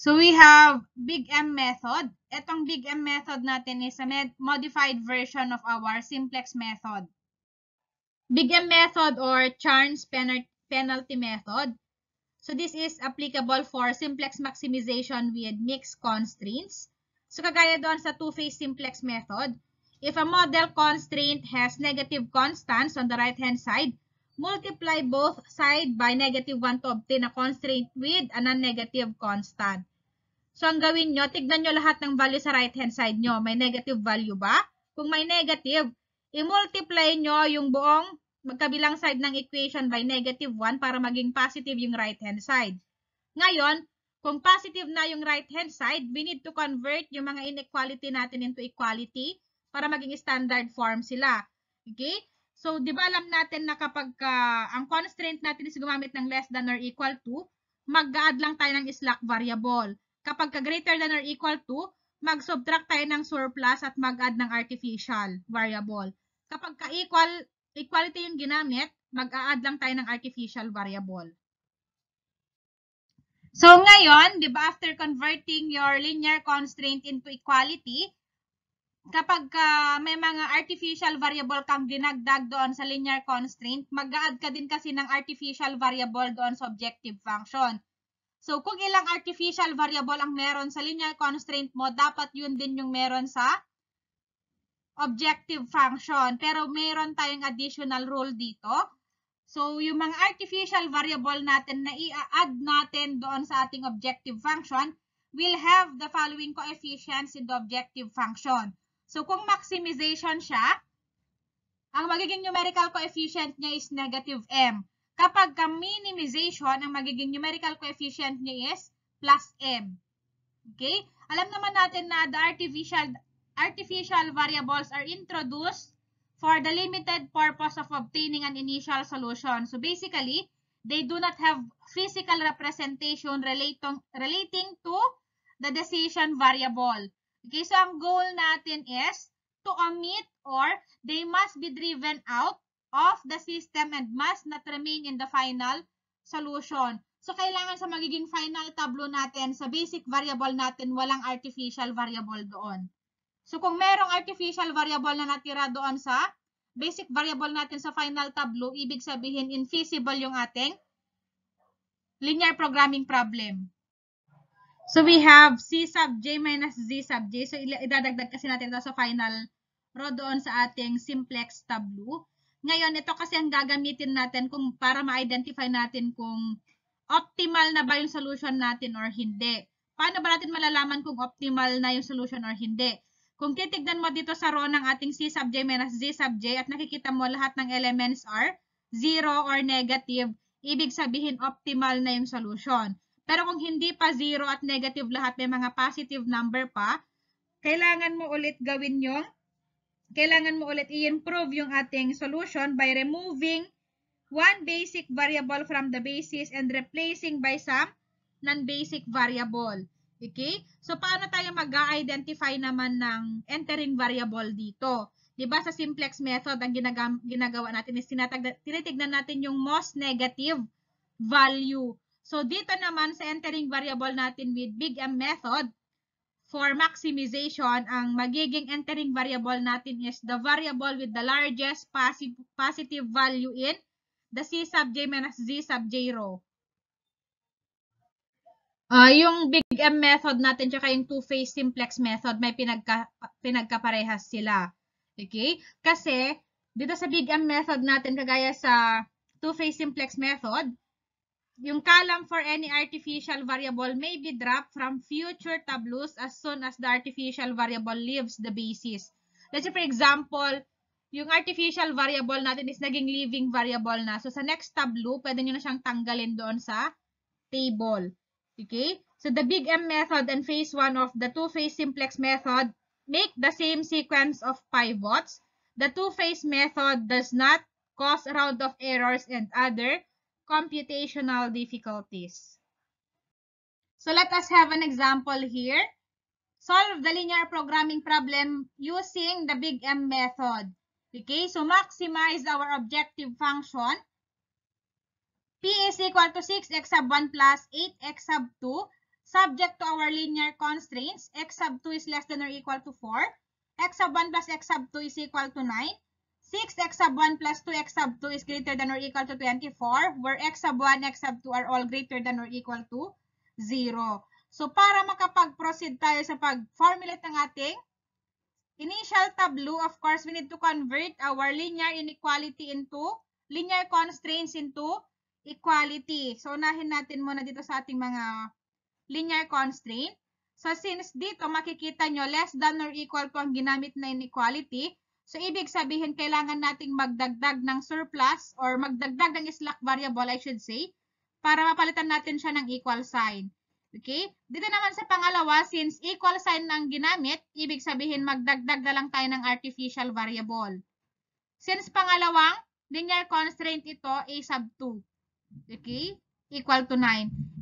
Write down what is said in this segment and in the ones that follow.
So we have Big M method. Etong Big M method natin is a modified version of our simplex method. Big M method or Charn's pen penalty method. So this is applicable for simplex maximization with mixed constraints. So kagaya doon sa two-phase simplex method, if a model constraint has negative constants on the right-hand side, multiply both side by negative 1 to obtain a constraint with a non-negative constant. So, ang gawin nyo, tignan nyo lahat ng value sa right-hand side nyo. May negative value ba? Kung may negative, i-multiply nyo yung buong magkabilang side ng equation by negative 1 para maging positive yung right-hand side. Ngayon, kung positive na yung right-hand side, we need to convert yung mga inequality natin into equality para maging standard form sila. Okay? So, di ba alam natin na kapag uh, ang constraint natin is gumamit ng less than or equal to, mag-add lang tayo ng slack variable kapag ka greater than or equal to, mag-subtract tayo ng surplus at mag-add ng artificial variable. Kapag ka-equal, equality yung ginamit, mag-add lang tayo ng artificial variable. So ngayon, 'di ba, after converting your linear constraint into equality, kapag uh, may mga artificial variable kang dinagdag doon sa linear constraint, mag-add ka din kasi ng artificial variable doon sa objective function. So, kung ilang artificial variable ang meron sa linear constraint mo, dapat yun din yung meron sa objective function. Pero meron tayong additional rule dito. So, yung mga artificial variable natin na i-add natin doon sa ating objective function will have the following coefficients in the objective function. So, kung maximization siya, ang magiging numerical coefficient niya is negative m. Kapag ka minimization, ang magiging numerical coefficient niya is plus m. Okay? Alam naman natin na the artificial artificial variables are introduced for the limited purpose of obtaining an initial solution. So basically, they do not have physical representation relating, relating to the decision variable. Okay, so ang goal natin is to omit or they must be driven out of the system and must not remain in the final solution. So, kailangan sa magiging final tableau natin, sa basic variable natin, walang artificial variable doon. So, kung merong artificial variable na natira doon sa basic variable natin sa final tableau, ibig sabihin infeasible yung ating linear programming problem. So, we have C sub J minus Z sub J. So, idadagdag kasi natin ito sa final row doon sa ating simplex tableau. Ngayon, ito kasi ang gagamitin natin kung para ma-identify natin kung optimal na ba yung solution natin or hindi. Paano ba natin malalaman kung optimal na yung solution or hindi? Kung titignan mo dito sa row ng ating C sub J minus Z sub J at nakikita mo lahat ng elements are 0 or negative, ibig sabihin optimal na yung solution. Pero kung hindi pa 0 at negative lahat, may mga positive number pa, kailangan mo ulit gawin yung kailangan mo ulit i-improve yung ating solution by removing one basic variable from the basis and replacing by some non-basic variable. Okay? So, paano tayo mag-identify naman ng entering variable dito? Diba sa simplex method, ang ginagawa, natin is tinitignan natin yung most negative value. So, dito naman sa entering variable natin with big M method, for maximization, ang magiging entering variable natin is the variable with the largest positive value in the C sub J minus Z sub J row. Uh, yung big M method natin tsaka yung two-phase simplex method, may pinagka, pinagkaparehas sila. Okay? Kasi, dito sa big M method natin, kagaya sa two-phase simplex method, yung column for any artificial variable may be dropped from future tableaus as soon as the artificial variable leaves the basis. Let's say for example, yung artificial variable natin is naging living variable na. So sa next tableau, pwede nyo na siyang tanggalin doon sa table. Okay? So the big M method and phase 1 of the two-phase simplex method make the same sequence of pivots. The two-phase method does not cause round of errors and other computational difficulties. So let us have an example here. Solve the linear programming problem using the Big M method. Okay, so maximize our objective function. P is equal to 6x sub 1 plus 8x sub 2 subject to our linear constraints. x sub 2 is less than or equal to 4. x sub 1 plus x sub 2 is equal to 9. 6 x sub 1 plus 2 x sub 2 is greater than or equal to 24, where x sub 1, x sub 2 are all greater than or equal to 0. So, para makapag-proceed tayo sa pag-formulate ng ating initial tableau, of course, we need to convert our linear inequality into, linear constraints into equality. So, unahin natin muna dito sa ating mga linear constraint. So, since dito makikita nyo less than or equal to ang ginamit na inequality, So, ibig sabihin, kailangan nating magdagdag ng surplus or magdagdag ng slack variable, I should say, para mapalitan natin siya ng equal sign. Okay? Dito naman sa pangalawa, since equal sign ang ginamit, ibig sabihin magdagdag na lang tayo ng artificial variable. Since pangalawang, linear constraint ito, a sub 2. Okay? Equal to 9.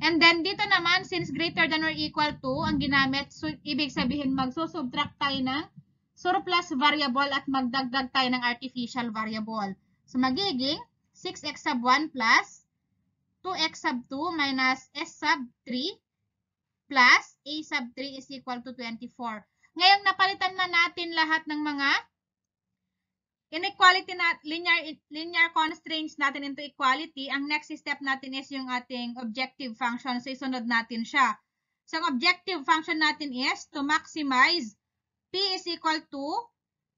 And then, dito naman, since greater than or equal to ang ginamit, so, ibig sabihin magsusubtract tayo ng surplus variable at magdagdag tayo ng artificial variable. So magiging 6x sub 1 plus 2x sub 2 minus s sub 3 plus a sub 3 is equal to 24. Ngayon, napalitan na natin lahat ng mga inequality na linear linear constraints natin into equality, ang next step natin is yung ating objective function. So, isunod natin siya. So, ang objective function natin is to maximize P is equal to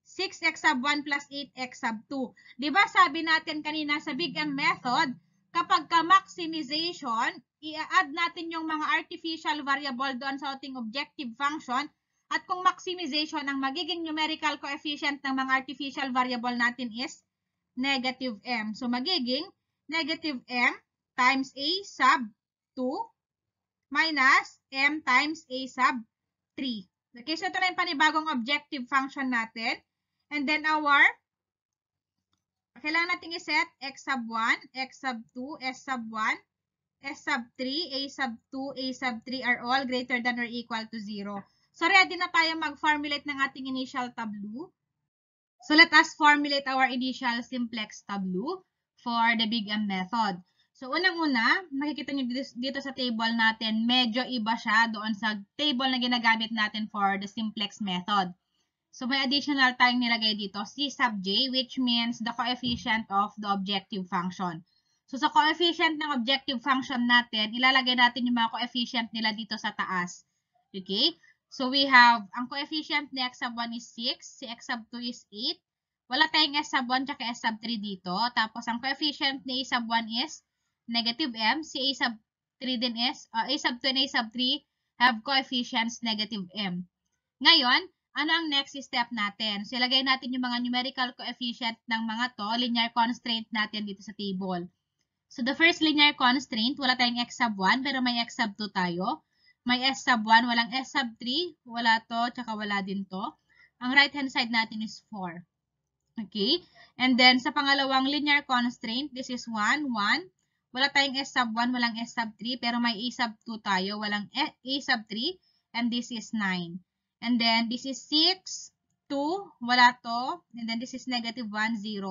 6x sub 1 plus 8x sub 2. Diba sabi natin kanina sa Big M method, kapag ka maximization, i-add natin yung mga artificial variable doon sa ating objective function at kung maximization, ang magiging numerical coefficient ng mga artificial variable natin is negative m. So magiging negative m times a sub 2 minus m times a sub 3. Okay, so ito na yung panibagong objective function natin. And then our, kailangan natin iset x sub 1, x sub 2, s sub 1, s sub 3, a sub 2, a sub 3 are all greater than or equal to 0. So ready na tayo mag-formulate ng ating initial tableau. So let us formulate our initial simplex tableau for the big M method. So, unang-una, makikita nyo dito sa table natin, medyo iba siya doon sa table na ginagamit natin for the simplex method. So, may additional tayong nilagay dito, C sub J, which means the coefficient of the objective function. So, sa coefficient ng objective function natin, ilalagay natin yung mga coefficient nila dito sa taas. Okay? So, we have, ang coefficient ni x sub 1 is 6, si x sub 2 is 8. Wala tayong s sub 1 tsaka s sub 3 dito. Tapos, ang coefficient ni a sub 1 is negative m, si a sub 3 din is, uh, a sub 2 and a sub 3 have coefficients negative m. Ngayon, ano ang next step natin? So, ilagay natin yung mga numerical coefficient ng mga to, linear constraint natin dito sa table. So, the first linear constraint, wala tayong x sub 1, pero may x sub 2 tayo. May s sub 1, walang s sub 3, wala to, tsaka wala din to. Ang right-hand side natin is 4. Okay? And then, sa pangalawang linear constraint, this is 1, 1. Wala tayong S sub 1, walang S sub 3, pero may A e sub 2 tayo. Walang A e, e sub 3, and this is 9. And then, this is 6, 2, wala to. And then, this is negative 1, 0,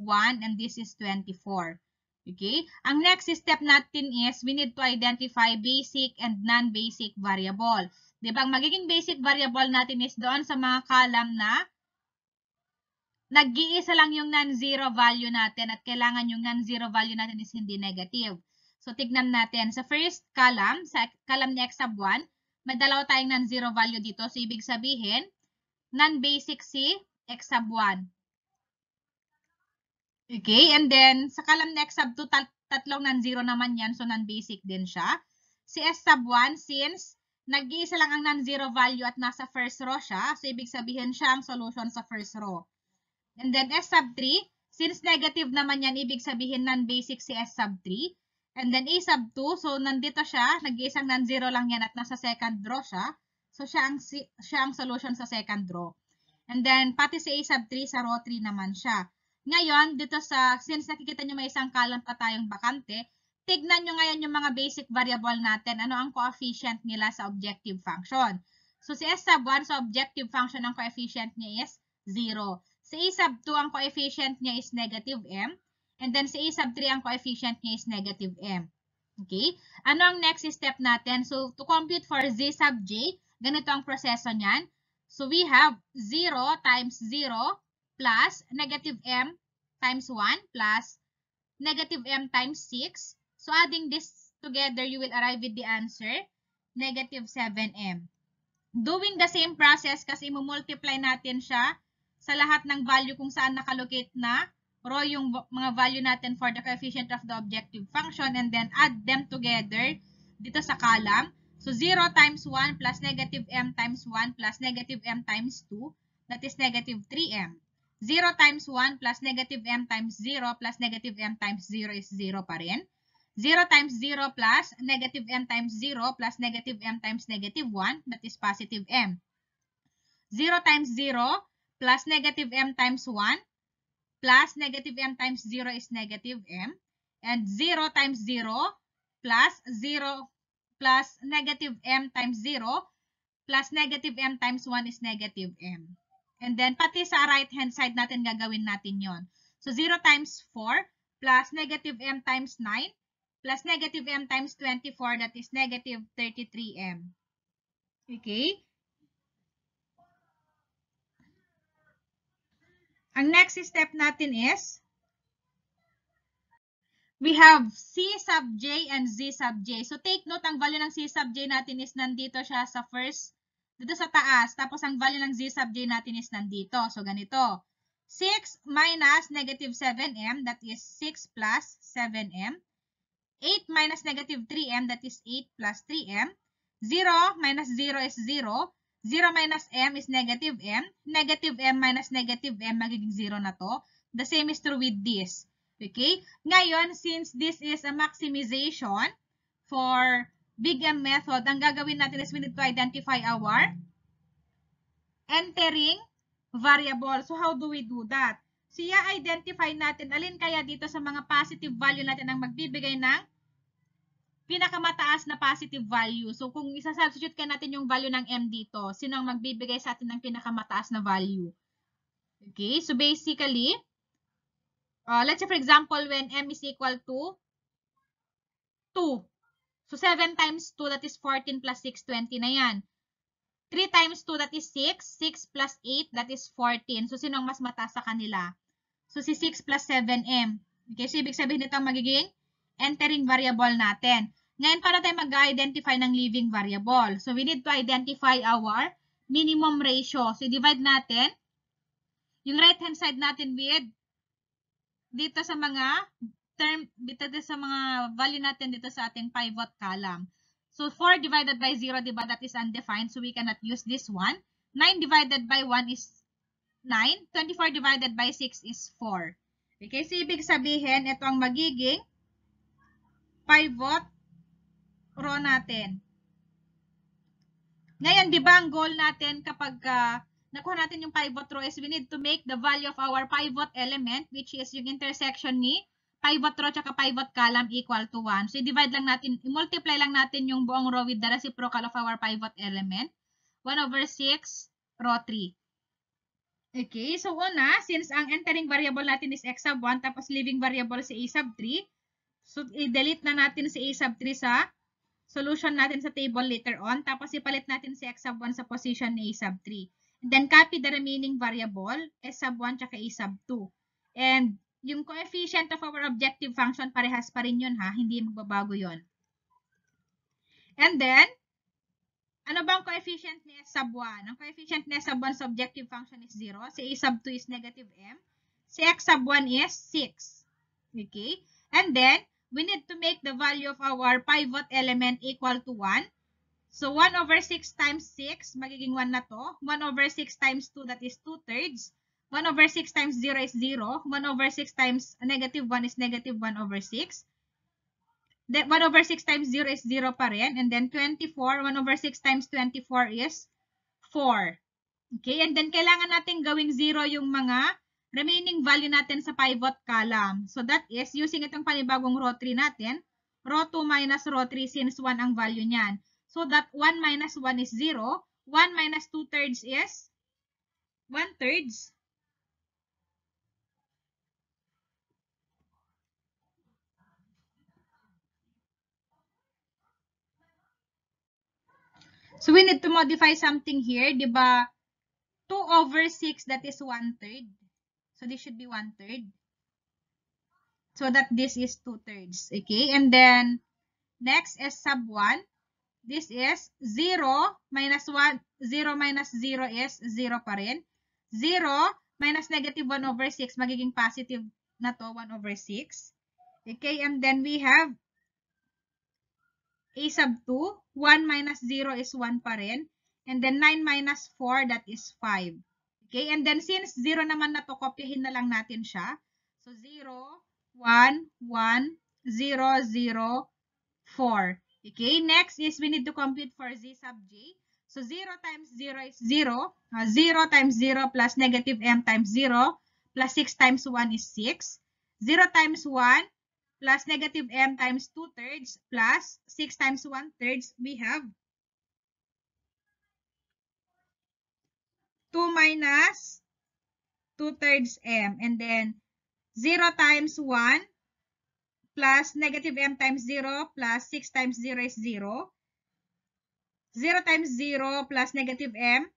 1, and this is 24. Okay? Ang next step natin is, we need to identify basic and non-basic variable. Diba? Ang magiging basic variable natin is doon sa mga column na nag-iisa lang yung non-zero value natin at kailangan yung non-zero value natin is hindi negative. So, tignan natin. Sa first column, sa column ni x sub 1, may dalawa tayong non-zero value dito. So, ibig sabihin, non-basic si x sub 1. Okay, and then sa column ni x sub 2, tat tatlong non-zero naman yan. So, non-basic din siya. Si s sub 1, since nag-iisa lang ang non-zero value at nasa first row siya, so ibig sabihin siya ang solution sa first row. And then S sub 3, since negative naman yan, ibig sabihin non-basic si S sub 3. And then A sub 2, so nandito siya, nag-iisang non-zero lang yan at nasa second row siya. So siya ang, siya ang solution sa second row. And then pati si A sub 3 sa row 3 naman siya. Ngayon, dito sa, since nakikita nyo may isang column pa tayong bakante, tignan nyo ngayon yung mga basic variable natin, ano ang coefficient nila sa objective function. So si S sub 1, so objective function ang coefficient niya is 0 si A sub 2 ang coefficient niya is negative m. And then si A sub 3 ang coefficient niya is negative m. Okay? Ano ang next step natin? So, to compute for Z sub j, ganito ang proseso niyan. So, we have 0 times 0 plus negative m times 1 plus negative m times 6. So, adding this together, you will arrive with the answer, negative 7m. Doing the same process kasi mo multiply natin siya sa lahat ng value kung saan nakalocate na row yung mga value natin for the coefficient of the objective function and then add them together dito sa column. So, 0 times 1 plus negative m times 1 plus negative m times 2, that is negative 3m. 0 times 1 plus negative m times 0 plus negative m times 0 is 0 pa rin. 0 times 0 plus negative m times 0 plus negative m times negative 1, that is positive m. 0 times 0 plus negative m times 1 plus negative m times 0 is negative m. And 0 times 0 plus 0 plus negative m times 0 plus negative m times 1 is negative m. And then, pati sa right-hand side natin, gagawin natin yon. So, 0 times 4 plus negative m times 9 plus negative m times 24, that is negative 33m. Okay? Ang next step natin is, we have C sub J and Z sub J. So, take note, ang value ng C sub J natin is nandito siya sa first, dito sa taas. Tapos, ang value ng Z sub J natin is nandito. So, ganito. 6 minus negative 7m, that is 6 plus 7m. 8 minus negative 3m, that is 8 plus 3m. 0 minus 0 is 0. 0 minus m is negative m. Negative m minus negative m magiging 0 na to. The same is true with this. Okay? Ngayon, since this is a maximization for big M method, ang gagawin natin is we need to identify our entering variable. So, how do we do that? Siya identify natin alin kaya dito sa mga positive value natin ang magbibigay ng pinakamataas na positive value. So, kung isa-substitute ka natin yung value ng M dito, sino ang magbibigay sa atin ng pinakamataas na value? Okay, so basically, uh, let's say for example, when M is equal to 2. So, 7 times 2, that is 14 plus 6, 20 na yan. 3 times 2, that is 6. 6 plus 8, that is 14. So, sino ang mas mataas sa kanila? So, si 6 plus 7M. Okay, so ibig sabihin nito ang magiging 14 entering variable natin. Ngayon, para tayo mag-identify ng living variable. So, we need to identify our minimum ratio. So, divide natin yung right-hand side natin with dito sa mga term, dito sa mga value natin dito sa ating pivot column. So, 4 divided by 0, diba, that is undefined. So, we cannot use this one. 9 divided by 1 is 9. 24 divided by 6 is 4. Okay, so ibig sabihin, ito ang magiging pivot row natin. Ngayon, di ba ang goal natin kapag uh, nakuha natin yung pivot row is we need to make the value of our pivot element which is yung intersection ni pivot row tsaka pivot column equal to 1. So, divide lang natin, multiply lang natin yung buong row with the reciprocal of our pivot element. 1 over 6, row 3. Okay, so una, since ang entering variable natin is x sub 1, tapos leaving variable si a sub 3, So, i-delete na natin si A sub 3 sa solution natin sa table later on. Tapos, ipalit natin si X sub 1 sa position ni A sub 3. And then, copy the remaining variable, S sub 1 tsaka A sub 2. And, yung coefficient of our objective function, parehas pa rin yun ha. Hindi magbabago yon And then, ano bang coefficient ni S sub 1? Ang coefficient ni S sub 1 sa objective function is 0. Si A sub 2 is negative m. Si X sub 1 is 6. Okay? And then, we need to make the value of our pivot element equal to 1. So, 1 over 6 times 6, magiging 1 na to. 1 over 6 times 2, that is 2 thirds. 1 over 6 times 0 is 0. 1 over 6 times negative 1 is negative 1 over 6. Then, 1 over 6 times 0 is 0 pa rin. And then, 24. 1 over 6 times 24 is 4. Okay? And then, kailangan natin gawing 0 yung mga remaining value natin sa pivot column. So that is, using itong panibagong row 3 natin, row 2 minus row 3 since 1 ang value niyan. So that 1 minus 1 is 0. 1 minus 2 thirds is 1 thirds. So we need to modify something here, di ba? 2 over 6, that is 1 third. So this should be one third. So that this is two thirds. Okay. And then next is sub 1. This is 0 minus 1. 0 minus 0 is 0 pa rin. 0 minus negative 1 over 6. Magiging positive na to 1 over 6. Okay. And then we have a sub 2. 1 minus 0 is 1 pa rin. And then 9 minus 4, that is 5. Okay, and then since zero naman na to, kopyahin na lang natin siya. So 0, 1, 1, 0, 0, 4. Okay, next is we need to compute for z sub j. So 0 times 0 is 0. Uh, 0 times 0 plus negative m times 0 plus 6 times 1 is 6. 0 times 1 plus negative m times 2 thirds plus 6 times 1 thirds, we have 2 minus 2 thirds m. And then 0 times 1 plus negative m times 0 plus 6 times 0 is 0. 0 times 0 plus negative m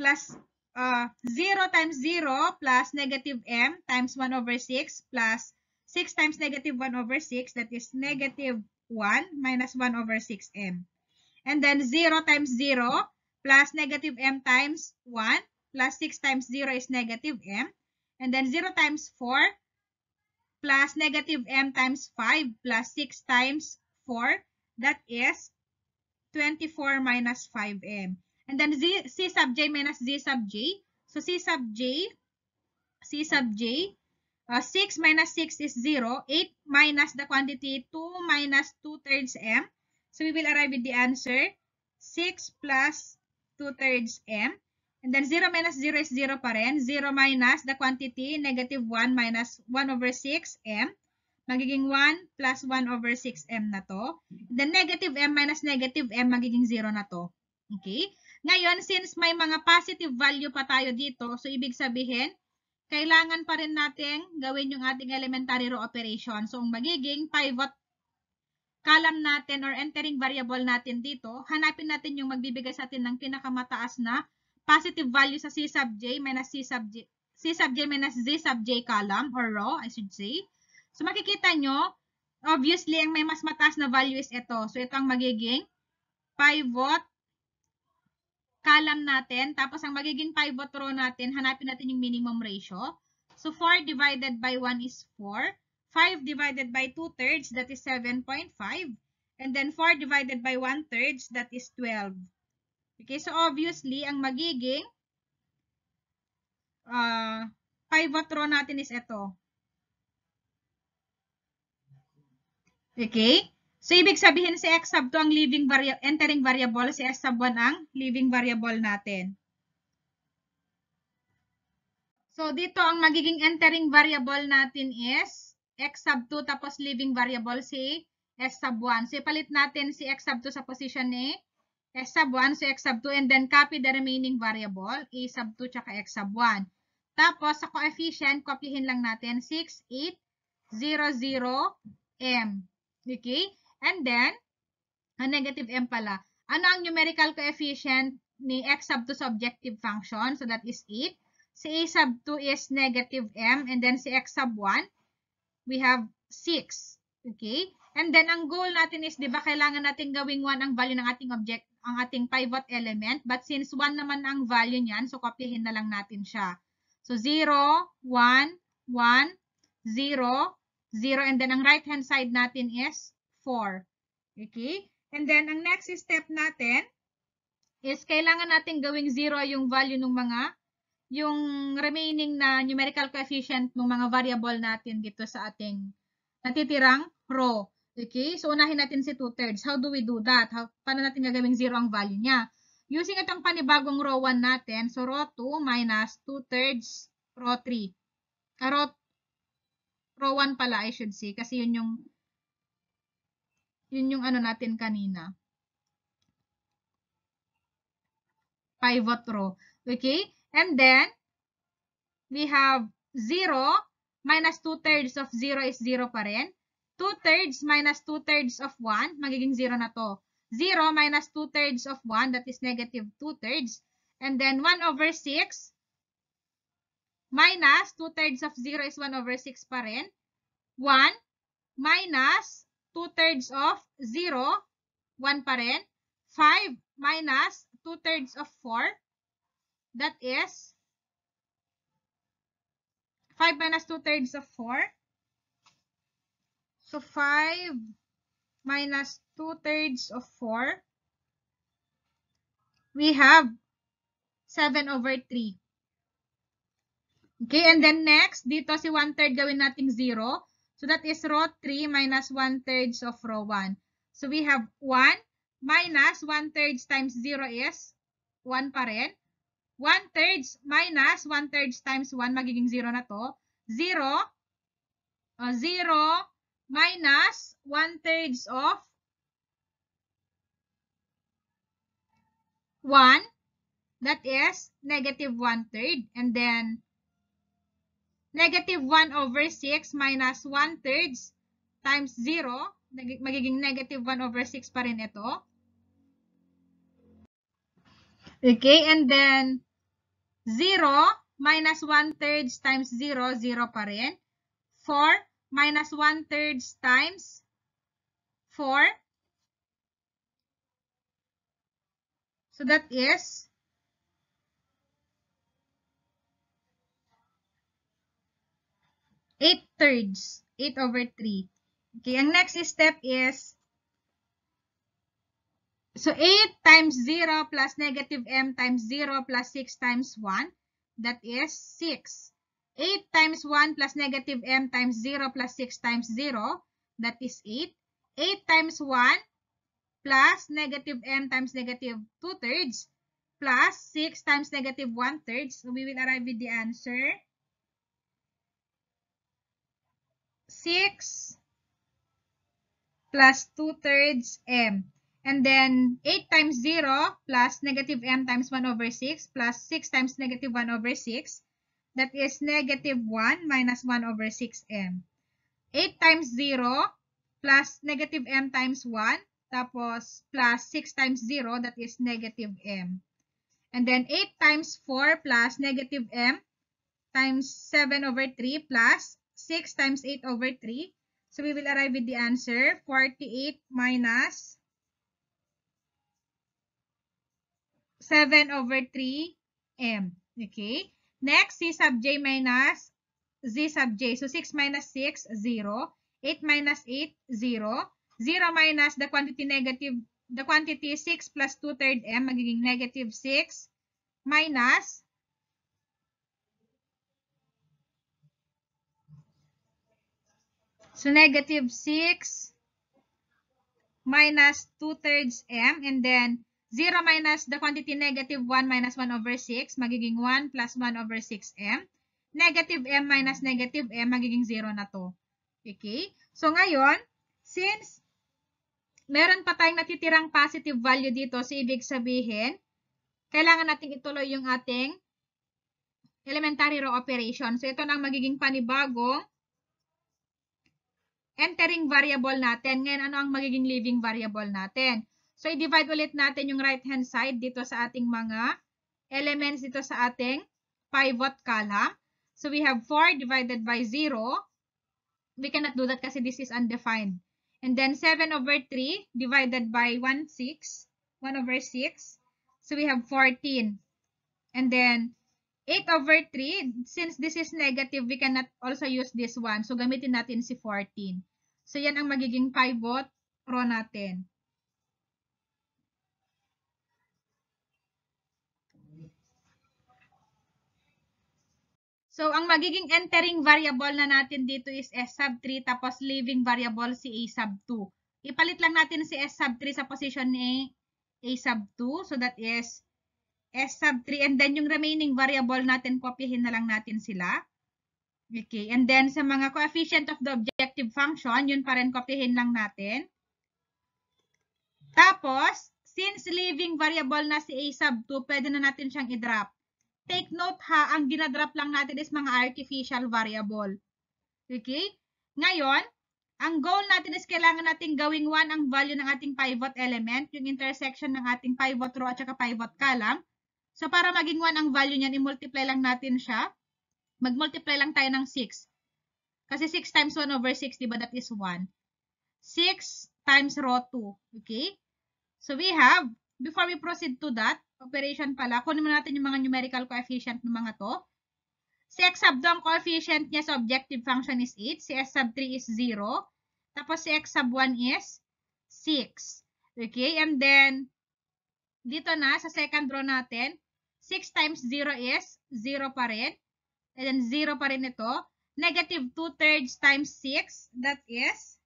plus uh, 0 times 0 plus negative m times 1 over 6 plus 6 times negative 1 over 6, that is negative 1 minus 1 over 6m. And then 0 times 0 plus negative m times 1 plus 6 times 0 is negative m. And then 0 times 4 plus negative m times 5 plus 6 times 4, that is 24 minus 5m. And then z, c sub j minus z sub j. So c sub j, c sub j, uh, 6 minus 6 is 0. 8 minus the quantity 2 minus 2 thirds m. So we will arrive at the answer 6 plus 2-thirds m. And then 0 minus 0 is 0 pa rin. 0 minus the quantity, negative 1 minus 1 over 6m. Magiging 1 plus 1 over 6m na to. Then negative m minus negative m, magiging 0 na to. Okay? Ngayon, since may mga positive value pa tayo dito, so ibig sabihin, kailangan pa rin nating gawin yung ating elementary row operation. So, magiging pivot column natin or entering variable natin dito, hanapin natin yung magbibigay sa atin ng pinakamataas na positive value sa C sub J minus C sub J, C sub J minus Z sub J column or row, I should say. So makikita nyo, obviously, ang may mas mataas na value is ito. So ito ang magiging pivot column natin. Tapos ang magiging pivot row natin, hanapin natin yung minimum ratio. So 4 divided by 1 is 4. 5 divided by 2 thirds, that is 7.5. And then 4 divided by 1 thirds, that is 12. Okay, so obviously, ang magiging uh, pivot row natin is ito. Okay? So, ibig sabihin si x sub 2 ang living vari entering variable, si s sub 1 ang living variable natin. So, dito ang magiging entering variable natin is x sub 2 tapos leaving variable si s sub 1. So ipalit natin si x sub 2 sa position ni s sub 1, so x sub 2 and then copy the remaining variable a e sub 2 tsaka x sub 1. Tapos sa coefficient, kopyahin lang natin 6800 m. Okay? And then, a negative m pala. Ano ang numerical coefficient ni x sub 2 sa objective function? So that is 8. Si a sub 2 is negative m and then si x sub 1 we have 6. Okay? And then ang goal natin is 'di ba kailangan natin gawing 1 ang value ng ating object, ang ating pivot element, but since 1 naman ang value niyan, so kopyahin na lang natin siya. So 0, 1, 1, 0, 0 and then ang right-hand side natin is 4. Okay? And then ang next step natin is kailangan natin gawing 0 yung value ng mga yung remaining na numerical coefficient ng mga variable natin dito sa ating natitirang row. Okay? So, unahin natin si 2 thirds. How do we do that? How, paano natin gagawing 0 ang value niya? Using itong panibagong row 1 natin, so row 2 minus 2 thirds row 3. Uh, ah, row, row 1 pala, I should say, kasi yun yung yun yung ano natin kanina. Pivot row. Okay? And then, we have 0 minus 2 thirds of 0 is 0 pa rin. 2 thirds minus 2 thirds of 1, magiging 0 na to. 0 minus 2 thirds of 1, that is negative 2 thirds. And then 1 over 6 minus 2 thirds of 0 is 1 over 6 pa rin. 1 minus 2 thirds of 0, 1 pa rin. 5 minus 2 thirds of 4, That is 5 minus 2 thirds of 4. So 5 minus 2 thirds of 4. We have 7 over 3. Okay, and then next, dito si 1 third gawin nating 0. So that is row 3 minus 1 thirds of row 1. So we have 1 minus 1 thirds times 0 is 1 pa rin. 1 thirds minus 1 thirds times 1 magiging 0 na to. 0, uh, 0 minus 1 thirds of 1. That is negative 1 third. And then negative 1 over 6 minus 1 thirds times 0. Magiging negative 1 over 6 pa rin ito. Okay, and then 0 minus 1 thirds times 0, 0 pa rin. 4 minus 1 thirds times 4. So that is 8 thirds, 8 over 3. Okay, ang next step is So 8 times 0 plus negative m times 0 plus 6 times 1, that is 6. 8 times 1 plus negative m times 0 plus 6 times 0, that is 8. 8 times 1 plus negative m times negative 2 thirds plus 6 times negative 1 third. So we will arrive with the answer. 6 plus 2 thirds m. And then 8 times 0 plus negative m times 1 over 6 plus 6 times negative 1 over 6. That is negative 1 minus 1 over 6m. 8 times 0 plus negative m times 1 tapos plus 6 times 0 that is negative m. And then 8 times 4 plus negative m times 7 over 3 plus 6 times 8 over 3. So we will arrive with the answer 48 minus 7 over 3m. Okay? Next, C sub j minus Z sub j. So, 6 minus 6, 0. 8 minus 8, 0. 0 minus the quantity negative, the quantity 6 plus 2 third m, magiging negative 6 minus So, negative 6 minus 2 thirds m and then 0 minus the quantity negative 1 minus 1 over 6, magiging 1 plus 1 over 6m. Negative m minus negative m, magiging 0 na to. Okay? So, ngayon, since meron pa tayong natitirang positive value dito, so ibig sabihin, kailangan natin ituloy yung ating elementary row operation. So, ito na ang magiging panibagong entering variable natin. Ngayon, ano ang magiging living variable natin? So, i-divide ulit natin yung right-hand side dito sa ating mga elements dito sa ating pivot column. So, we have 4 divided by 0. We cannot do that kasi this is undefined. And then 7 over 3 divided by 1, 6. 1 over 6. So, we have 14. And then 8 over 3, since this is negative, we cannot also use this one. So, gamitin natin si 14. So, yan ang magiging pivot row natin. So, ang magiging entering variable na natin dito is S sub 3 tapos leaving variable si A sub 2. Ipalit lang natin si S sub 3 sa position ni A, A sub 2. So, that is S sub 3. And then, yung remaining variable natin, kopyahin na lang natin sila. Okay. And then, sa mga coefficient of the objective function, yun pa rin kopyahin lang natin. Tapos, since leaving variable na si A sub 2, pwede na natin siyang i-drop. Take note ha, ang dinadrop lang natin is mga artificial variable. Okay? Ngayon, ang goal natin is kailangan natin gawing 1 ang value ng ating pivot element, yung intersection ng ating pivot row at saka pivot column. So, para maging 1 ang value niyan, i-multiply lang natin siya. Mag-multiply lang tayo ng 6. Kasi 6 times 1 over 6, di ba? That is 1. 6 times row 2. Okay? So, we have, before we proceed to that, operation pala, kunin muna natin yung mga numerical coefficient ng mga to. Si x sub 2, ang coefficient niya sa objective function is 8. Si s sub 3 is 0. Tapos si x sub 1 is 6. Okay, and then, dito na, sa second row natin, 6 times 0 is 0 pa rin. And then, 0 pa rin ito. Negative 2 thirds times 6, that is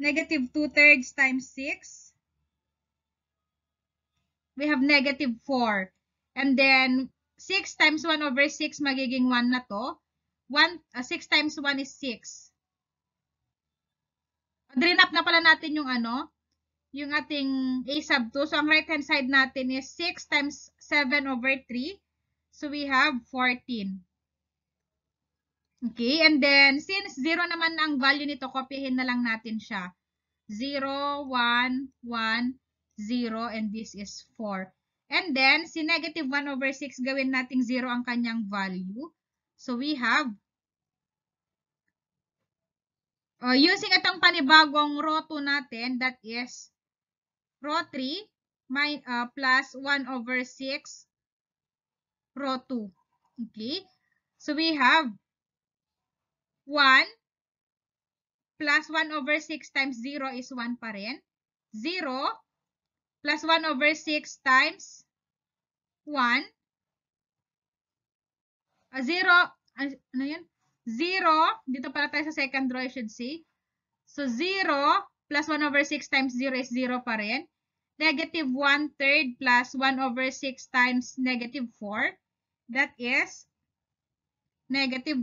negative 2 thirds times 6 we have negative 4. And then, 6 times 1 over 6, magiging 1 na to. 1, uh, 6 times 1 is 6. Drain up na pala natin yung ano, yung ating A sub 2. So, ang right hand side natin is 6 times 7 over 3. So, we have 14. Okay, and then, since 0 naman ang value nito, kopyahin na lang natin siya. 0, 1, 1, 0, and this is 4. And then, si negative 1 over 6, gawin nating 0 ang kanyang value. So, we have, uh, using itong panibagong row 2 natin, that is row 3 my, uh, plus 1 over 6 row 2. Okay? So, we have 1 plus 1 over 6 times 0 is 1 pa rin. 0 plus 1 over 6 times 1. 0, ah, ah, ano yun? 0, dito pala tayo sa second row, I should see. So, 0 plus 1 over 6 times 0 is 0 pa rin. Negative 1 third plus 1 over 6 times negative 4. That is negative 1.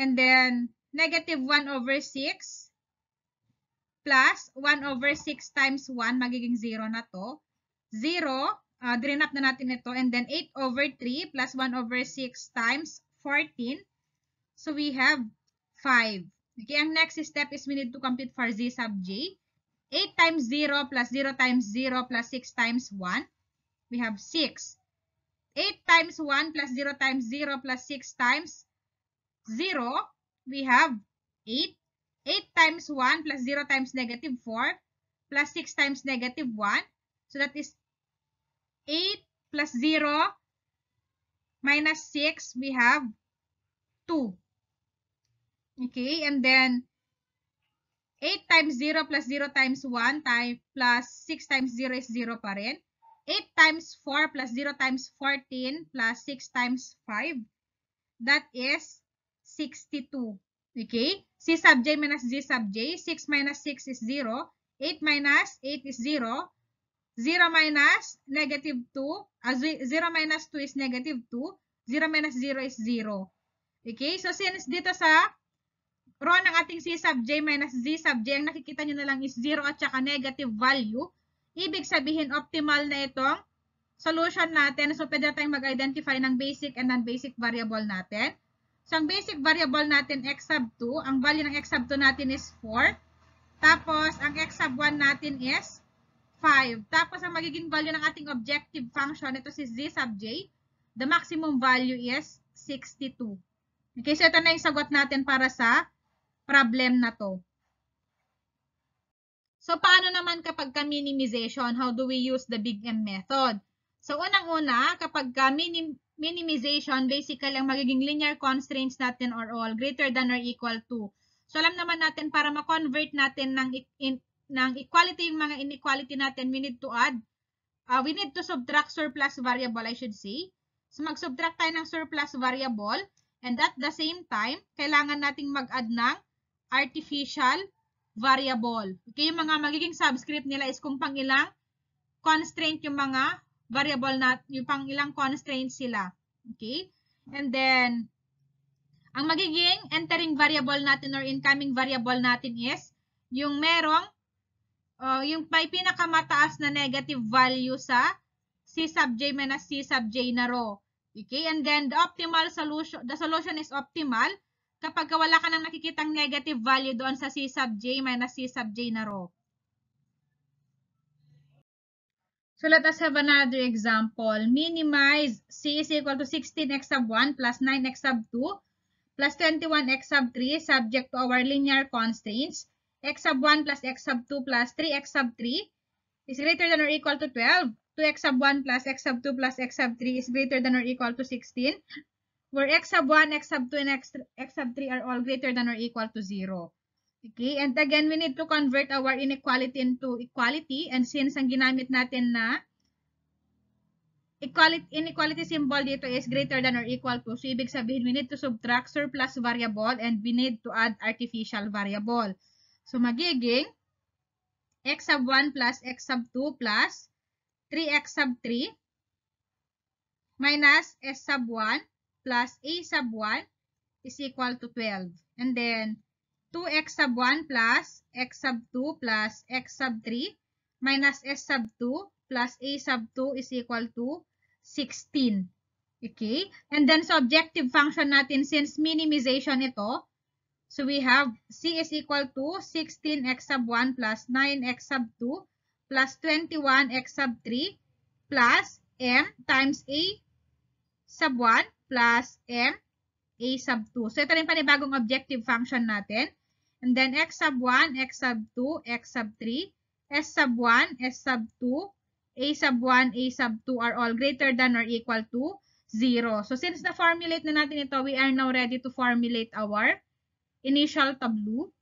And then, negative 1 over 6 plus 1 over 6 times 1, magiging 0 na to. 0, uh, up na natin ito. And then 8 over 3 plus 1 over 6 times 14. So we have 5. Okay, ang next step is we need to compute for z sub j. 8 times 0 plus 0 times 0 plus 6 times 1. We have 6. 8 times 1 plus 0 times 0 plus 6 times 0. We have 8. 8 times 1 plus 0 times negative 4 plus 6 times negative 1. So that is 8 plus 0 minus 6, we have 2. Okay, and then 8 times 0 plus 0 times 1 time, plus 6 times 0 is 0 pa rin. 8 times 4 plus 0 times 14 plus 6 times 5, that is 62. Okay? C sub j minus z sub j. 6 minus 6 is 0. 8 minus 8 is 0. 0 minus negative 2. Uh, 0 minus 2 is negative 2. 0 minus 0 is 0. Okay? So, since dito sa row ng ating C sub j minus Z sub j, ang nakikita nyo na lang is 0 at saka negative value, ibig sabihin optimal na itong solution natin. So, pwede tayong mag-identify ng basic and non-basic variable natin. So, ang basic variable natin, x sub 2, ang value ng x sub 2 natin is 4. Tapos, ang x sub 1 natin is 5. Tapos, ang magiging value ng ating objective function, ito si z sub j, the maximum value is 62. Okay, so ito na yung sagot natin para sa problem na to. So, paano naman kapag ka minimization? How do we use the big M method? So, unang-una, kapag ka minim minimization, basically, ang magiging linear constraints natin or all, greater than or equal to. So, alam naman natin, para ma-convert natin ng, in, ng equality yung mga inequality natin, we need to add, uh, we need to subtract surplus variable, I should say. So, mag-subtract tayo ng surplus variable, and at the same time, kailangan nating mag-add ng artificial variable. Okay, yung mga magiging subscript nila is kung pangilang constraint yung mga variable na yung pang ilang constraints sila. Okay? And then, ang magiging entering variable natin or incoming variable natin is yung merong uh, yung may pinakamataas na negative value sa C sub j minus C sub j na row. Okay? And then, the optimal solution, the solution is optimal kapag wala ka nang nakikitang negative value doon sa C sub j minus C sub j na row. So let us have another example. Minimize c is equal to 16x sub 1 plus 9x sub 2 plus 21x sub 3 subject to our linear constraints. x sub 1 plus x sub 2 plus 3x sub 3 is greater than or equal to 12. 2x sub 1 plus x sub 2 plus x sub 3 is greater than or equal to 16. Where x sub 1, x sub 2, and x, sub 3 are all greater than or equal to 0. Okay, and again, we need to convert our inequality into equality. And since ang ginamit natin na equality, inequality symbol dito is greater than or equal to. So, ibig sabihin, we need to subtract surplus variable and we need to add artificial variable. So, magiging x sub 1 plus x sub 2 plus 3x sub 3 minus s sub 1 plus a sub 1 is equal to 12. And then, 2x sub 1 plus x sub 2 plus x sub 3 minus s sub 2 plus a sub 2 is equal to 16. Okay? And then sa so objective function natin, since minimization ito, so we have c is equal to 16x sub 1 plus 9x sub 2 plus 21x sub 3 plus m times a sub 1 plus m a sub 2. So ito rin panibagong objective function natin. And then x sub 1, x sub 2, x sub 3, s sub 1, s sub 2, a sub 1, a sub 2 are all greater than or equal to 0. So since na-formulate na natin ito, we are now ready to formulate our initial tableau.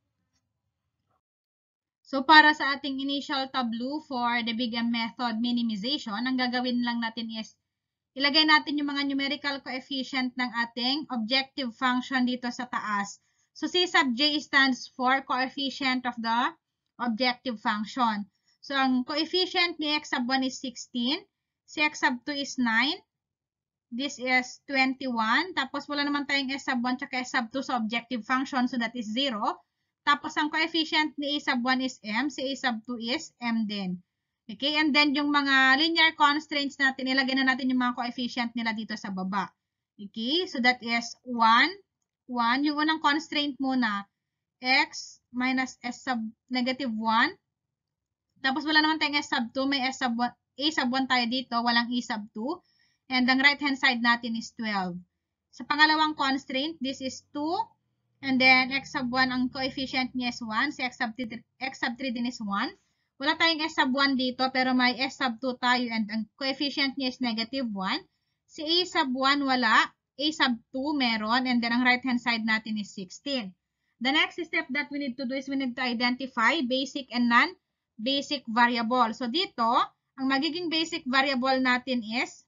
So para sa ating initial tableau for the Big M method minimization, ang gagawin lang natin is ilagay natin yung mga numerical coefficient ng ating objective function dito sa taas So C sub j stands for coefficient of the objective function. So ang coefficient ni x sub 1 is 16, si x sub 2 is 9, this is 21, tapos wala naman tayong s sub 1 tsaka s sub 2 sa objective function, so that is 0. Tapos ang coefficient ni a sub 1 is m, si a sub 2 is m din. Okay, and then yung mga linear constraints natin, ilagay na natin yung mga coefficient nila dito sa baba. Okay, so that is 1, 1, yung unang constraint muna, x minus s sub negative 1. Tapos wala naman tayong s sub 2, may s sub 1, a sub 1 tayo dito, walang e sub 2. And ang right hand side natin is 12. Sa pangalawang constraint, this is 2. And then x sub 1, ang coefficient niya is 1. Si x sub 3, x sub 3 din is 1. Wala tayong s sub 1 dito, pero may s sub 2 tayo and ang coefficient niya is negative 1. Si a sub 1 wala, a sub 2 meron, and then ang right-hand side natin is 16. The next step that we need to do is we need to identify basic and non-basic variable. So dito, ang magiging basic variable natin is,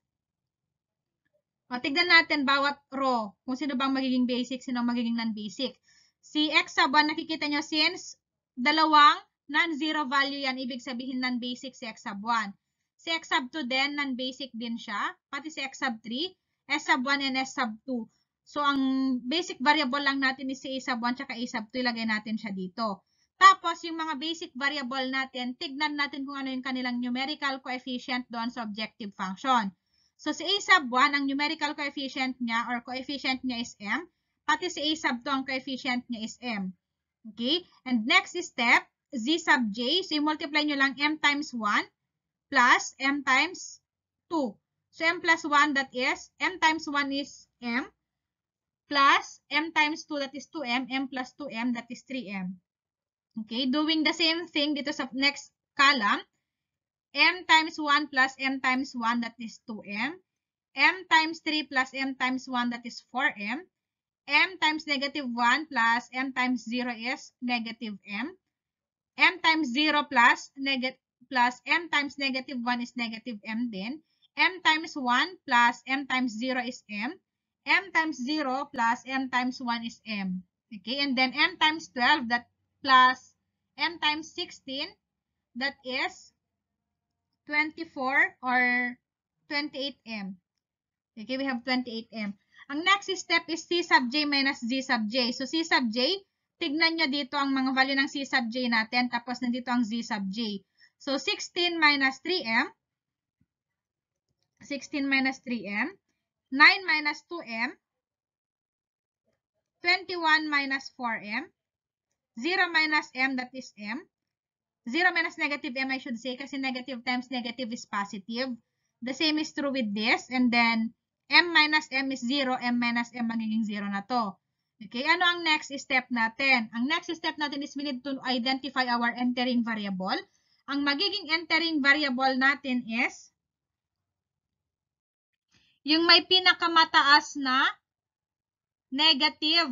o, tignan natin bawat row, kung sino bang magiging basic, sino magiging non-basic. Si x sub 1, nakikita nyo, since dalawang non-zero value yan, ibig sabihin non-basic si x sub 1. Si x sub 2 din, non-basic din siya, pati si x sub 3, S sub 1 and S sub 2. So, ang basic variable lang natin is si A sub 1 tsaka A sub 2. Ilagay natin siya dito. Tapos, yung mga basic variable natin, tignan natin kung ano yung kanilang numerical coefficient doon sa objective function. So, si A sub 1, ang numerical coefficient niya or coefficient niya is M. Pati si A sub 2, ang coefficient niya is M. Okay? And next step, Z sub J. So, multiply nyo lang M times 1 plus M times 2. So m plus 1 that is m times 1 is m plus m times 2 that is 2m, m plus 2m that is 3m. Okay, doing the same thing dito sa next column, m times 1 plus m times 1 that is 2m, m times 3 plus m times 1 that is 4m, m times negative 1 plus m times 0 is negative m, m times 0 plus, plus m times negative 1 is negative m din, m times 1 plus m times 0 is m. m times 0 plus m times 1 is m. Okay, and then m times 12 that plus m times 16 that is 24 or 28m. Okay, we have 28m. Ang next step is C sub j minus G sub j. So, C sub j, tignan nyo dito ang mga value ng C sub j natin, tapos nandito ang Z sub j. So, 16 minus 3m 16 minus 3m, 9 minus 2m, 21 minus 4m, 0 minus m that is m, 0 minus negative m I should say kasi negative times negative is positive. The same is true with this and then m minus m is 0, m minus m magiging 0 na to. Okay, ano ang next step natin? Ang next step natin is we need to identify our entering variable. Ang magiging entering variable natin is yung may pinakamataas na negative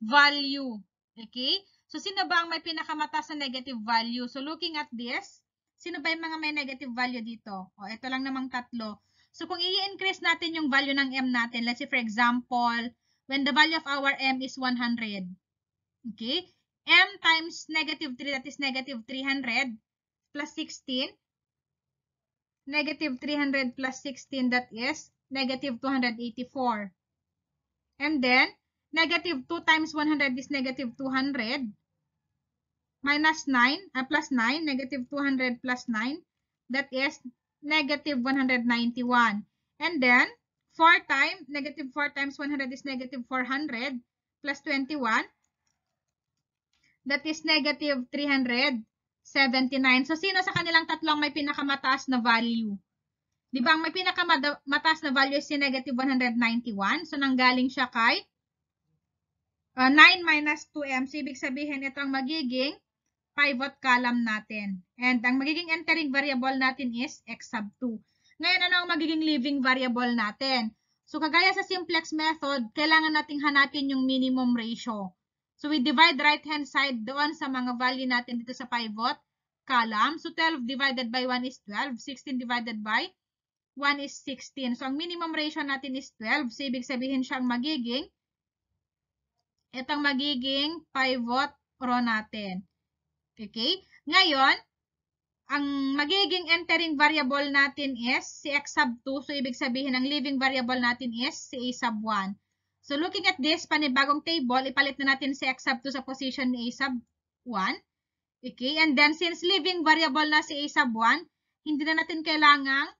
value. Okay? So, sino ba ang may pinakamataas na negative value? So, looking at this, sino ba yung mga may negative value dito? O, ito lang namang tatlo. So, kung i-increase natin yung value ng m natin, let's say for example, when the value of our m is 100, okay, m times negative 3, that is negative 300 plus 16, negative 300 plus 16, that is negative 284. And then, negative 2 times 100 is negative 200. Minus 9, uh, ah, plus 9, negative 200 plus 9, that is negative 191. And then, 4 times, negative 4 times 100 is negative 400 plus 21. That is negative 379. So, sino sa kanilang tatlong may pinakamataas na value? 'Di ba ang may pinakamataas na value is si negative 191. So nanggaling siya kay uh, ah, 9 minus 2m. So ibig sabihin ito ang magiging pivot column natin. And ang magiging entering variable natin is x sub 2. Ngayon ano ang magiging leaving variable natin? So kagaya sa simplex method, kailangan nating hanapin yung minimum ratio. So we divide right hand side doon sa mga value natin dito sa pivot column. So 12 divided by 1 is 12. 16 divided by 1 is 16. So, ang minimum ratio natin is 12. So, ibig sabihin ang magiging, itong magiging pivot row natin. Okay? Ngayon, ang magiging entering variable natin is si x sub 2. So, ibig sabihin, ang leaving variable natin is si a sub 1. So, looking at this, panibagong table, ipalit na natin si x sub 2 sa position a sub 1. Okay? And then, since leaving variable na si a sub 1, hindi na natin kailangang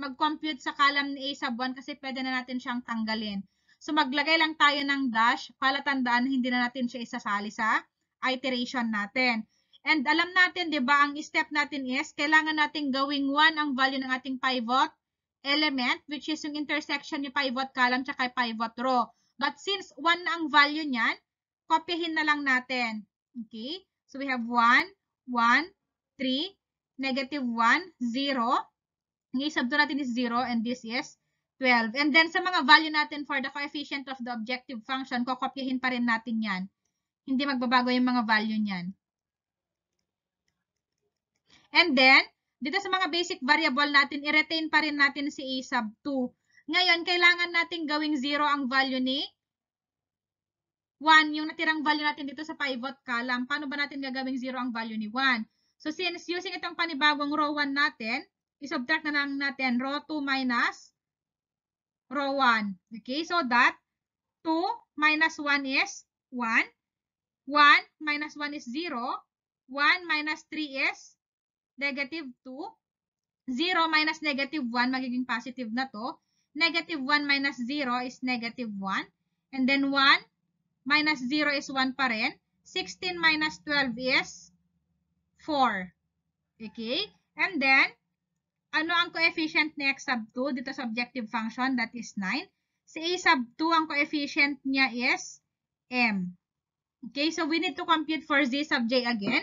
mag-compute sa column ni A sub 1 kasi pwede na natin siyang tanggalin. So maglagay lang tayo ng dash para tandaan hindi na natin siya isasali sa iteration natin. And alam natin, di ba, ang step natin is, kailangan natin gawing 1 ang value ng ating pivot element, which is yung intersection ni pivot column tsaka pivot row. But since 1 na ang value niyan, kopyahin na lang natin. Okay? So we have 1, 1, 3, negative 1, 0, Okay, sub natin is 0 and this is 12. And then sa mga value natin for the coefficient of the objective function, kokopyahin pa rin natin yan. Hindi magbabago yung mga value niyan. And then, dito sa mga basic variable natin, i-retain pa rin natin si a sub 2. Ngayon, kailangan natin gawing 0 ang value ni 1, yung natirang value natin dito sa pivot column. Paano ba natin gagawing 0 ang value ni 1? So, since using itong panibagong row 1 natin, i-subtract na lang natin row 2 minus row 1. Okay, so that 2 minus 1 is 1. 1 minus 1 is 0. 1 minus 3 is negative 2. 0 minus negative 1, magiging positive na to. Negative 1 minus 0 is negative 1. And then 1 minus 0 is 1 pa rin. 16 minus 12 is 4. Okay? And then, ano ang coefficient ni x sub 2 dito sa objective function? That is 9. Si a sub 2, ang coefficient niya is m. Okay, so we need to compute for z sub j again.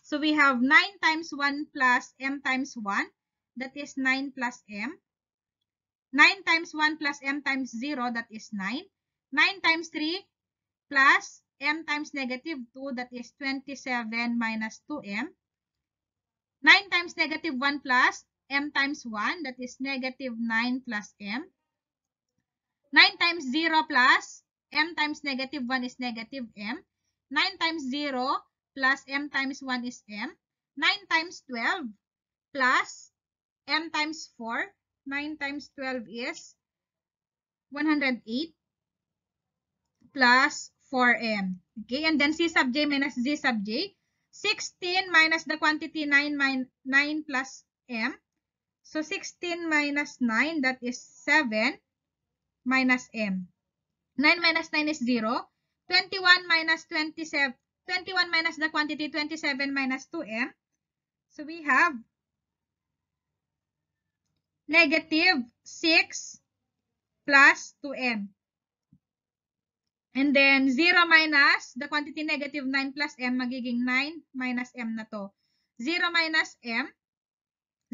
So we have 9 times 1 plus m times 1. That is 9 plus m. 9 times 1 plus m times 0. That is 9. 9 times 3 plus m times negative 2. That is 27 minus 2m. 9 times negative 1 plus m times 1, that is negative 9 plus m. 9 times 0 plus m times negative 1 is negative m. 9 times 0 plus m times 1 is m. 9 times 12 plus m times 4. 9 times 12 is 108 plus 4m. Okay, and then c sub j minus z sub j. 16 minus the quantity 9, 9 plus m So, 16 minus 9, that is 7 minus m. 9 minus 9 is 0. 21 minus 27, 21 minus the quantity 27 minus 2m. So, we have negative 6 plus 2m. And then, 0 minus the quantity negative 9 plus m, magiging 9 minus m na to. 0 minus m,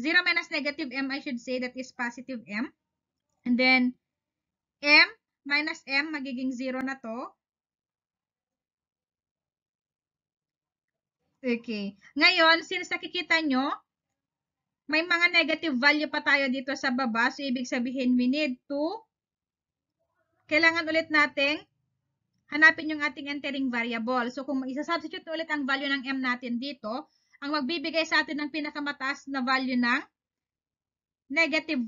0 minus negative m, I should say, that is positive m. And then, m minus m, magiging 0 na to. Okay. Ngayon, since nakikita nyo, may mga negative value pa tayo dito sa baba. So, ibig sabihin, we need to, kailangan ulit nating hanapin yung ating entering variable. So, kung isa-substitute ulit ang value ng m natin dito, ang magbibigay sa atin ng pinakamataas na value ng negative,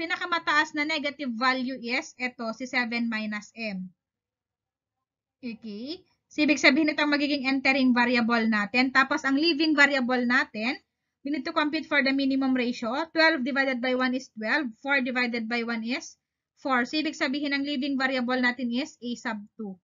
pinakamataas na negative value is ito, si 7 minus m. Okay? So, ibig sabihin ito ang magiging entering variable natin. Tapos, ang leaving variable natin, we need to compute for the minimum ratio. 12 divided by 1 is 12. 4 divided by 1 is 4. So, ibig sabihin ang leaving variable natin is a sub 2.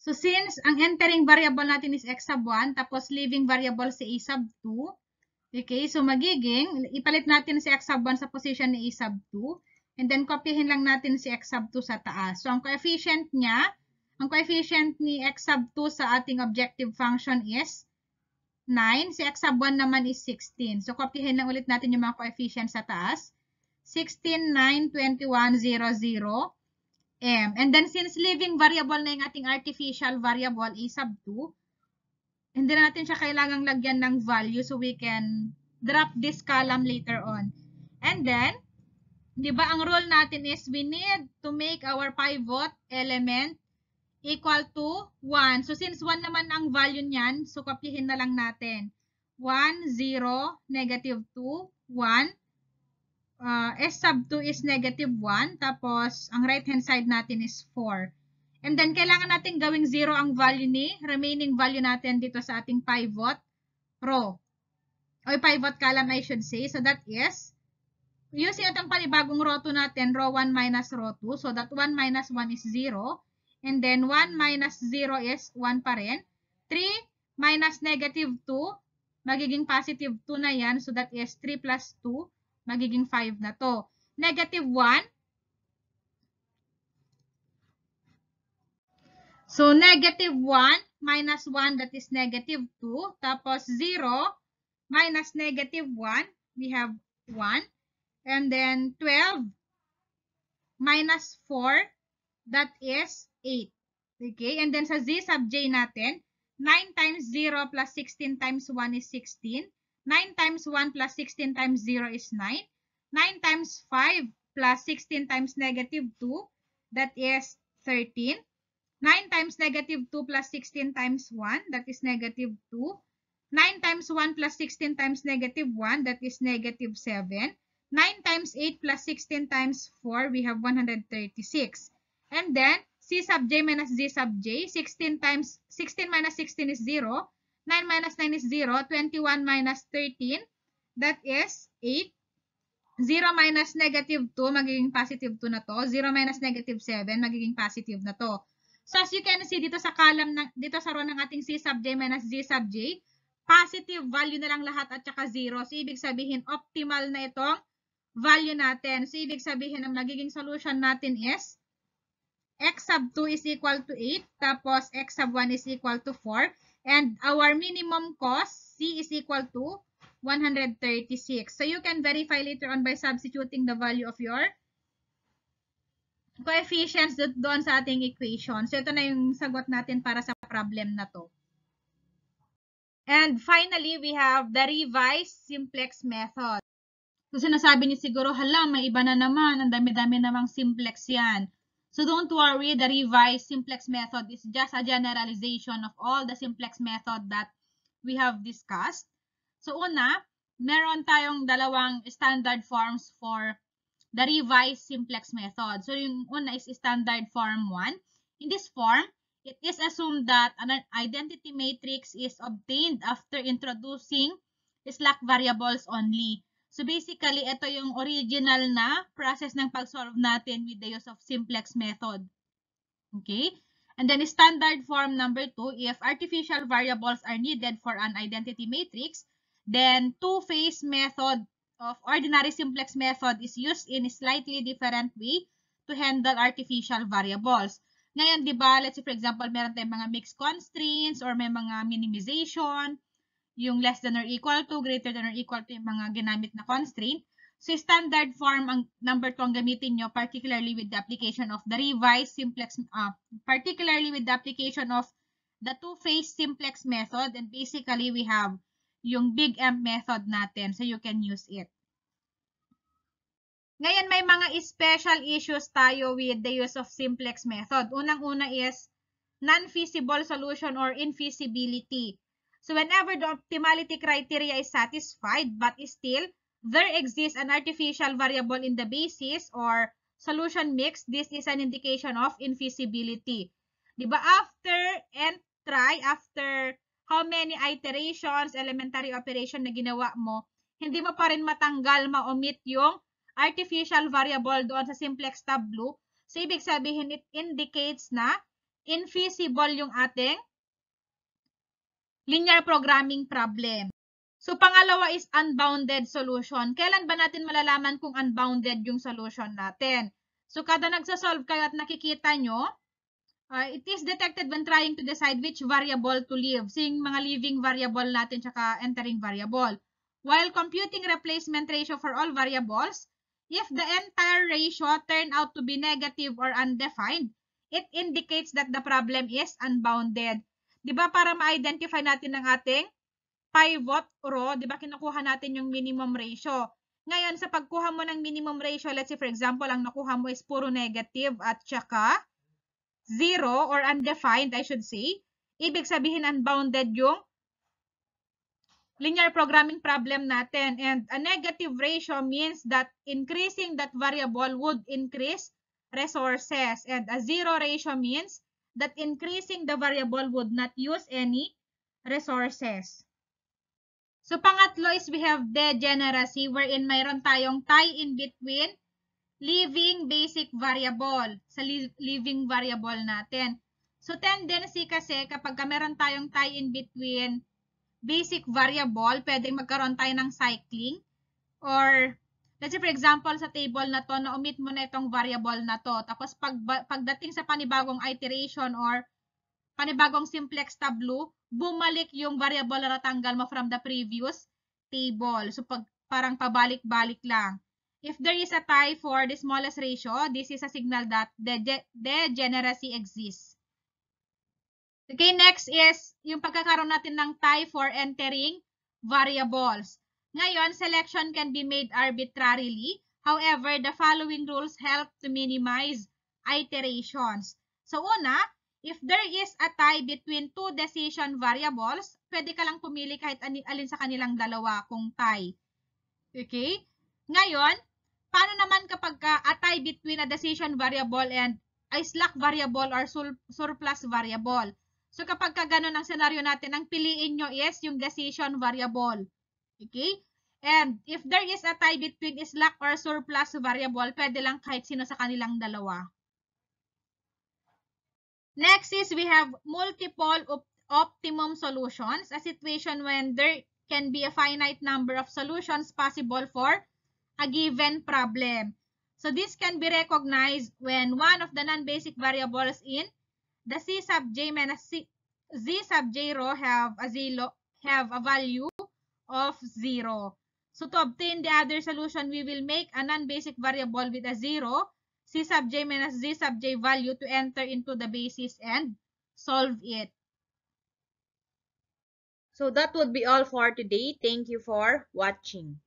So since ang entering variable natin is x sub 1, tapos leaving variable si a sub 2, okay, so magiging, ipalit natin si x sub 1 sa position ni a sub 2, and then kopyahin lang natin si x sub 2 sa taas. So ang coefficient niya, ang coefficient ni x sub 2 sa ating objective function is 9, si x sub 1 naman is 16. So kopyahin lang ulit natin yung mga coefficient sa taas. 16, 9, 21, 0, 0 m. And then since living variable na yung ating artificial variable a sub 2, hindi na natin siya kailangang lagyan ng value so we can drop this column later on. And then, di ba ang rule natin is we need to make our pivot element equal to 1. So since 1 naman ang value niyan, so kopyahin na lang natin. 1, 0, negative 2, 1 uh, S sub 2 is negative 1, tapos ang right-hand side natin is 4. And then, kailangan natin gawing 0 ang value ni, remaining value natin dito sa ating pivot row. O pivot column, I should say. So, that is, using itong panibagong row 2 natin, row 1 minus row 2. So, that 1 minus 1 is 0. And then, 1 minus 0 is 1 pa rin. 3 minus negative 2, magiging positive 2 na yan. So, that is 3 plus 2. Magiging 5 na to. Negative 1. So, negative 1 minus 1, that is negative 2. Tapos, 0 minus negative 1, we have 1. And then, 12 minus 4, that is 8. Okay, and then sa Z sub J natin, 9 times 0 plus 16 times 1 is 16. 9 times 1 plus 16 times 0 is 9. 9 times 5 plus 16 times negative 2, that is 13. 9 times negative 2 plus 16 times 1, that is negative 2. 9 times 1 plus 16 times negative 1, that is negative 7. 9 times 8 plus 16 times 4, we have 136. And then, C sub j minus G sub j, 16 times, 16 minus 16 is 0, 9 minus 9 is 0. 21 minus 13, that is 8. 0 minus negative 2, magiging positive 2 na to. 0 minus negative 7, magiging positive na to. So as you can see dito sa column, ng, dito sa row ng ating C sub J minus G sub J, positive value na lang lahat at saka 0. So ibig sabihin, optimal na itong value natin. So ibig sabihin, ang magiging solution natin is x sub 2 is equal to 8, tapos x sub 1 is equal to 4. And our minimum cost, C is equal to 136. So you can verify later on by substituting the value of your coefficients doon sa ating equation. So ito na yung sagot natin para sa problem na to. And finally, we have the revised simplex method. So sinasabi niyo siguro, hala, may iba na naman. Ang dami-dami namang simplex yan. So don't worry, the revised simplex method is just a generalization of all the simplex method that we have discussed. So una, meron tayong dalawang standard forms for the revised simplex method. So yung una is standard form 1. In this form, it is assumed that an identity matrix is obtained after introducing slack variables only. So basically, ito yung original na process ng pag-solve natin with the use of simplex method. Okay? And then standard form number 2, if artificial variables are needed for an identity matrix, then two-phase method of ordinary simplex method is used in a slightly different way to handle artificial variables. Ngayon, di ba, let's say for example, meron tayong mga mixed constraints or may mga minimization, yung less than or equal to, greater than or equal to yung mga ginamit na constraint. So, standard form ang number 2 ang gamitin nyo, particularly with the application of the revised simplex, uh, particularly with the application of the two-phase simplex method. And basically, we have yung big M method natin. So, you can use it. Ngayon, may mga special issues tayo with the use of simplex method. Unang-una is non-feasible solution or infeasibility. So whenever the optimality criteria is satisfied, but still there exists an artificial variable in the basis or solution mix, this is an indication of infeasibility. Diba? After and try, after how many iterations, elementary operation na ginawa mo, hindi mo pa rin matanggal, ma-omit yung artificial variable doon sa simplex tableau. So, ibig sabihin, it indicates na infeasible yung ating linear programming problem. So, pangalawa is unbounded solution. Kailan ba natin malalaman kung unbounded yung solution natin? So, kada nagsasolve kayo at nakikita nyo, uh, it is detected when trying to decide which variable to leave. seeing mga leaving variable natin tsaka entering variable. While computing replacement ratio for all variables, if the entire ratio turn out to be negative or undefined, it indicates that the problem is unbounded. 'di ba para ma-identify natin ng ating pivot row, 'di ba kinukuha natin yung minimum ratio. Ngayon sa pagkuha mo ng minimum ratio, let's say for example ang nakuha mo is puro negative at saka zero or undefined I should say. Ibig sabihin unbounded yung linear programming problem natin. And a negative ratio means that increasing that variable would increase resources. And a zero ratio means that increasing the variable would not use any resources. So, pangatlo is we have degeneracy wherein mayroon tayong tie in between living basic variable sa living variable natin. So, tendency kasi kapag meron tayong tie in between basic variable, pwedeng magkaroon tayo ng cycling or Let's say for example, sa table na to, na-omit mo na itong variable na to. Tapos pag, pagdating sa panibagong iteration or panibagong simplex tableau, bumalik yung variable na natanggal mo from the previous table. So pag, parang pabalik-balik lang. If there is a tie for the smallest ratio, this is a signal that degeneracy exists. Okay, next is yung pagkakaroon natin ng tie for entering variables. Ngayon, selection can be made arbitrarily. However, the following rules help to minimize iterations. So una, if there is a tie between two decision variables, pwede ka lang pumili kahit alin sa kanilang dalawa kung tie. Okay? Ngayon, paano naman kapag a tie between a decision variable and a slack variable or surplus variable? So kapag ka ganun ang senaryo natin, ang piliin nyo is yung decision variable. Okay? And if there is a tie between slack or surplus variable, pwede lang kahit sino sa kanilang dalawa. Next is we have multiple op optimum solutions, a situation when there can be a finite number of solutions possible for a given problem. So this can be recognized when one of the non-basic variables in the C sub J minus C, Z sub J row have a zero have a value of 0. So to obtain the other solution, we will make a non-basic variable with a 0, c sub j minus z sub j value to enter into the basis and solve it. So that would be all for today. Thank you for watching.